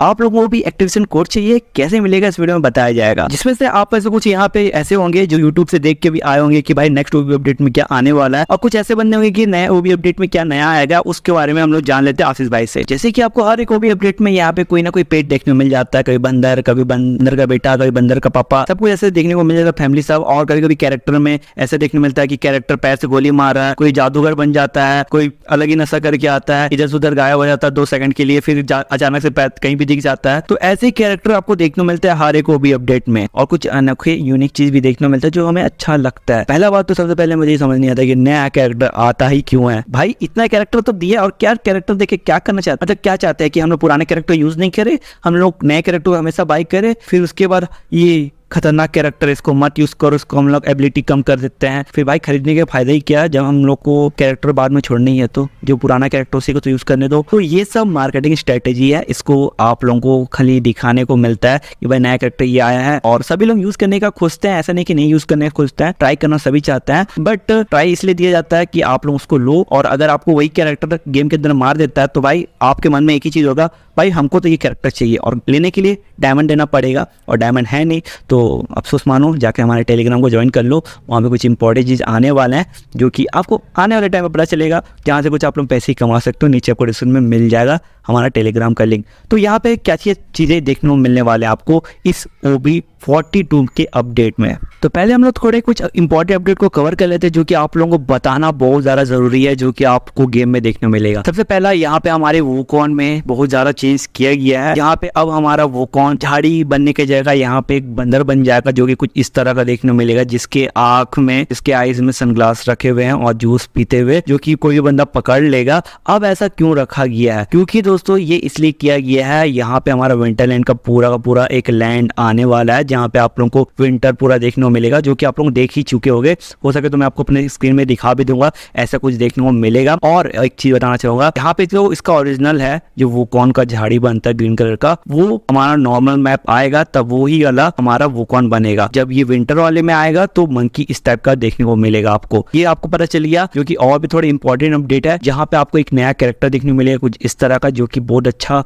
आप लोगों को भी एक्टिवेशन कोड चाहिए कैसे मिलेगा इस वीडियो में बताया जाएगा जिसमें से आप ऐसे कुछ यहाँ पे ऐसे होंगे जो यूट्यूब से देख के भी आए होंगे कि भाई नेक्स्ट ओबी अपडेट में क्या आने वाला है और कुछ ऐसे बंदे होंगे कि नए ओबी अपडेट में क्या नया आएगा उसके बारे में हम लोग जान लेते हैं आशीष भाई से जैसे कि आपको हर एक ओबी अपडेट में यहाँ पे कोई ना कोई पेट देखने को मिल जाता है कभी बंदर कभी बंदर का बेटा कभी बंदर का पापा सब कुछ ऐसे देखने को मिल जाता है फैमिली सब और कभी कभी कैरेक्टर में ऐसे देखने मिलता है की कैरेक्टर पैर से गोली मार रहा है कोई जादूगर बन जाता है कोई अलग ही नशा करके आता है इधर से उधर गायब हो जाता है दो सेकंड के लिए फिर अचानक से कहीं भी दिख जाता है तो ऐसे कैरेक्टर आपको देखने मिलते हैं हर एक ओबी अपडेट में और कुछ अनोखे यूनिक चीज भी देखने मिलता है जो हमें अच्छा लगता है पहला बात तो सबसे पहले मुझे समझ नहीं आता की नया कैरेक्टर आता ही क्यों है भाई इतना कैरेक्टर तो दिया और क्या कैरेक्टर देखे क्या करना चाहते मतलब क्या चाहते हैं कि हम लोग पुराने कैरेक्टर यूज नहीं करे हम लोग नए कैरेक्टर हमेशा बाइक करे फिर उसके बाद ये खतरनाक कैरेक्टर इसको मत यूज़ करो इसको हम लोग एबिलिटी कम कर देते हैं फिर भाई खरीदने के फायदा ही क्या जब हम लोग को कैरेक्टर बाद में छोड़नी है तो जो पुराना कैरेक्टर उसी को तो यूज़ करने दो तो ये सब मार्केटिंग स्ट्रेटेजी है इसको आप लोगों को खाली दिखाने को मिलता है कि भाई नया कैरेक्टर ये आया है और सभी लोग यूज़ करने का खोजते हैं ऐसा नहीं की नहीं यूज़ करने का खोजते हैं ट्राई करना सभी चाहते हैं बट ट्राई इसलिए दिया जाता है कि आप लोग उसको लो और अगर आपको वही कैरेक्टर गेम के अंदर मार देता है तो भाई आपके मन में एक ही चीज़ होगा भाई हमको तो ये कैरेक्टर चाहिए और लेने के लिए डायमंड देना पड़ेगा और डायमंड है नहीं तो अफसोस मानो जाके हमारे टेलीग्राम को ज्वाइन कर लो वहाँ पर कुछ इंपॉर्टेंट चीज़ आने वाले हैं जो कि आपको आने वाले टाइम में पता चलेगा जहाँ से कुछ आप लोग पैसे कमा सकते हो नीचे आपको डिस्क्रिप्शन में मिल जाएगा हमारा टेलीग्राम का लिंक तो यहाँ पर क्या चीज़ें देखने को मिलने वाले आपको इस ओ बी फोर्टी टू के अपडेट में तो पहले हम लोग थोड़े कुछ इंपॉर्टेंट अपडेट को कवर कर लेते हैं जो कि आप लोगों को बताना बहुत ज़्यादा ज़रूरी है जो कि आपको गेम में देखने मिलेगा सबसे पहला यहाँ पे हमारे वोकॉन में बहुत ज़्यादा चीज़ चेंज किया गया है यहाँ पे अब हमारा वो कौन झाड़ी बनने की जगह यहाँ पे एक बंदर बन जाएगा जो कि कुछ इस तरह का देखने मिलेगा जिसके आंख में इसके आईज में सनग्लास रखे हुए हैं और जूस पीते हुए जो कि कोई बंदा पकड़ लेगा अब ऐसा क्यों रखा गया है क्योंकि दोस्तों ये इसलिए किया गया है यहाँ पे हमारा विंटरलैंड का पूरा का पूरा एक लैंड आने वाला है जहाँ पे आप लोग को विंटर पूरा देखने को मिलेगा जो की आप लोग देख ही चुके हो हो सके तो मैं आपको अपने स्क्रीन में दिखा भी दूंगा ऐसा कुछ देखने को मिलेगा और एक चीज बताना चाहूंगा यहाँ पे जो इसका ओरिजिनल है जो वो कौन का झाड़ी बनता है ग्रीन कलर का वो हमारा नॉर्मल मैप आएगा तब वो ही अला हमारा वोकॉन बनेगा जब ये विंटर वाले में आएगा तो मंकी इस टाइप का देखने को मिलेगा आपको ये आपको पता चल गया क्योंकि और भी थोड़ा इंपॉर्टेंट अपडेट है जहाँ पे आपको एक नया कैरेक्टर देखने को मिलेगा कुछ इस तरह का जो की बहुत अच्छा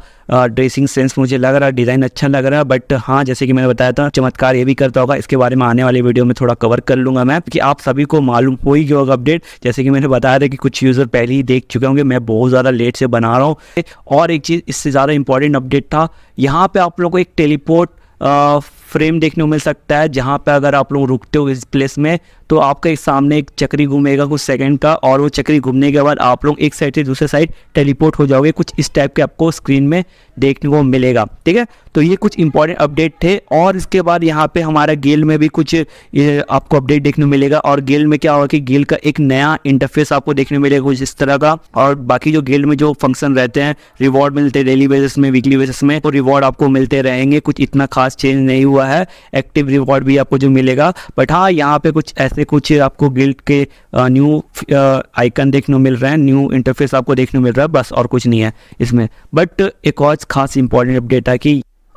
ड्रेसिंग सेंस मुझे लग रहा है डिजाइन अच्छा लग रहा है बट हाँ जैसे कि मैंने बताया था चमत्कार ये भी करता होगा इसके बारे में आने वाले वीडियो में थोड़ा कवर कर लूंगा मैं क्योंकि आप सभी को मालूम हो ही होगा अपडेट जैसे कि मैंने बताया था कि कुछ यूजर पहले ही देख चुके होंगे मैं बहुत ज्यादा लेट से बना रहा हूँ और एक चीज इससे ज़्यादा इंपॉर्टेंट अपडेट था यहाँ पे आप लोग को एक टेलीपोर्ट फ्रेम देखने को मिल सकता है जहाँ पे अगर आप लोग रुकते हो इस प्लेस में तो आपका एक सामने एक चक्री घूमेगा कुछ सेकंड का और वो चक्री घूमने के बाद आप लोग एक साइड से दूसरे साइड टेलीपोर्ट हो जाओगे कुछ इस टाइप के आपको स्क्रीन में देखने को मिलेगा ठीक है तो ये कुछ इंपॉर्टेंट अपडेट थे और इसके बाद यहाँ पे हमारा गेल में भी कुछ आपको अपडेट देखने को मिलेगा और गेल में क्या होगा कि गेल का एक नया इंटरफेस आपको देखने को मिलेगा कुछ इस तरह का और बाकी जो गेल में जो फंक्शन रहते हैं रिवॉर्ड मिलते हैं डेली बेसिस में वीकली बेसिस में तो रिवॉर्ड आपको मिलते रहेंगे कुछ इतना खास चेंज नहीं हुआ है एक्टिव रिवॉर्ड भी आपको जो मिलेगा बट हाँ यहाँ पे कुछ ऐसे ये कुछ आपको गिल्ट के न्यू आइकन देखने को मिल रहा है न्यू इंटरफेस आपको देखने को मिल रहा है बस और कुछ नहीं है इसमें बट एक और खास इंपॉर्टेंट अपडेट है कि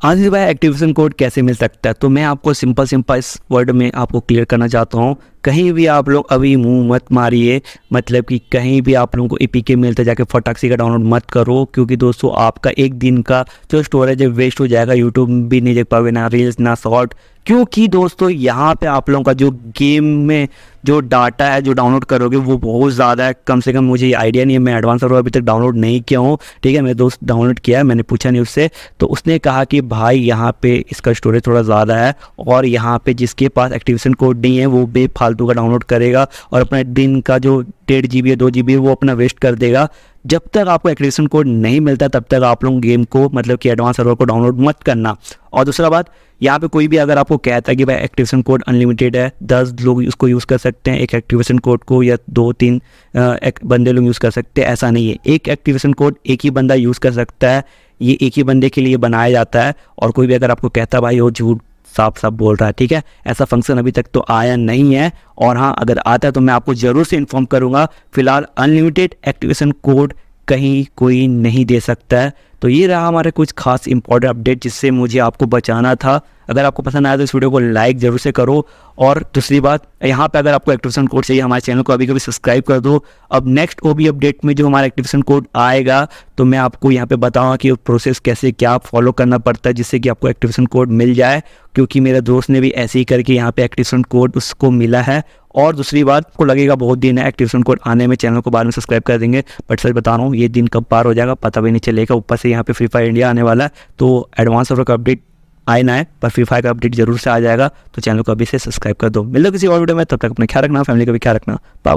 आज भाई एक्टिवेशन कोड कैसे मिल सकता है तो मैं आपको सिंपल सिंपल इस वर्ड में आपको क्लियर करना चाहता हूँ कहीं भी आप लोग अभी मुंह मत मारिए मतलब कि कहीं भी आप लोगों को ई e के मिलते जाके फटाक का डाउनलोड मत करो क्योंकि दोस्तों आपका एक दिन का जो स्टोरेज है वेस्ट हो जाएगा यूट्यूब भी नहीं देख पाओगे ना रील्स ना शॉर्ट क्योंकि दोस्तों यहाँ पे आप लोगों का जो गेम में जो डाटा है जो डाउनलोड करोगे वो बहुत ज़्यादा है कम से कम मुझे आइडिया नहीं है मैं एडवांस अभी तक डाउनलोड नहीं किया हूँ ठीक है मेरे दोस्त डाउनलोड किया है मैंने पूछा नहीं उससे तो उसने कहा कि भाई यहाँ पे इसका स्टोरेज थोड़ा ज़्यादा है और यहाँ पे जिसके पास एक्टिवेशन कोड नहीं है वो बेफालतू का डाउनलोड करेगा और अपने दिन का जो डेढ़ जी बी या दो जी बी वो अपना वेस्ट कर देगा जब तक आपको एक्रेडिशन कोड नहीं मिलता तब तक आप लोग गेम को मतलब कि एडवांस सर्वर को डाउनलोड मत करना और दूसरा बात यहाँ पे कोई भी अगर आपको कहता है कि भाई एक्टिवेशन कोड अनलिमिटेड है दस लोग उसको यूज़ कर सकते हैं एक एक्टिवेशन कोड को या दो तीन एक बंदे लोग यूज़ कर सकते हैं ऐसा नहीं है एक एक्टिवेशन कोड एक ही बंदा यूज़ कर सकता है ये एक ही बंदे के लिए बनाया जाता है और कोई भी अगर आपको कहता भाई वो झूठ साफ साफ बोल रहा है ठीक है ऐसा फंक्शन अभी तक तो आया नहीं है और हाँ अगर आता है तो मैं आपको ज़रूर से इन्फॉर्म करूंगा फिलहाल अनलिमिटेड एक्टिवेशन कोड कहीं कोई नहीं दे सकता है तो ये रहा हमारे कुछ खास इंपॉर्टेंट अपडेट जिससे मुझे आपको बचाना था अगर आपको पसंद आया तो इस वीडियो को लाइक जरूर से करो और दूसरी बात यहाँ पे अगर आपको एक्टिवेशन कोड चाहिए हमारे चैनल को अभी कभी सब्सक्राइब कर दो अब नेक्स्ट ओ अपडेट में जो हमारा एक्टिवेशन कोड आएगा तो मैं आपको यहाँ पे बताऊँगा कि प्रोसेस कैसे क्या फॉलो करना पड़ता है जिससे कि आपको एक्टिवेशन कोड मिल जाए क्योंकि मेरे दोस्त ने भी ऐसे ही करके यहाँ पे एक्टिवेशन कोड उसको मिला है और दूसरी बात को लगेगा बहुत दिन है एक्टिवेशन कोड आने में चैनल को बाद में सब्सक्राइब कर देंगे बट सर बता रहा हूँ ये दिन कब पार हो जाएगा पता भी नहीं चलेगा ऊपर से यहाँ पे फ्री फायर इंडिया आने वाला है तो एडवांस ऑफर का अपडेट आए ना है पर फ्री फायर का अपडेट जरूर से आ जाएगा तो चैनल को अभी से सब्सक्राइब कर दो मिलो किसी और वीडियो में तब तक अपना ख्याल रखना फैमिली का भी ख्याल रखना बाबा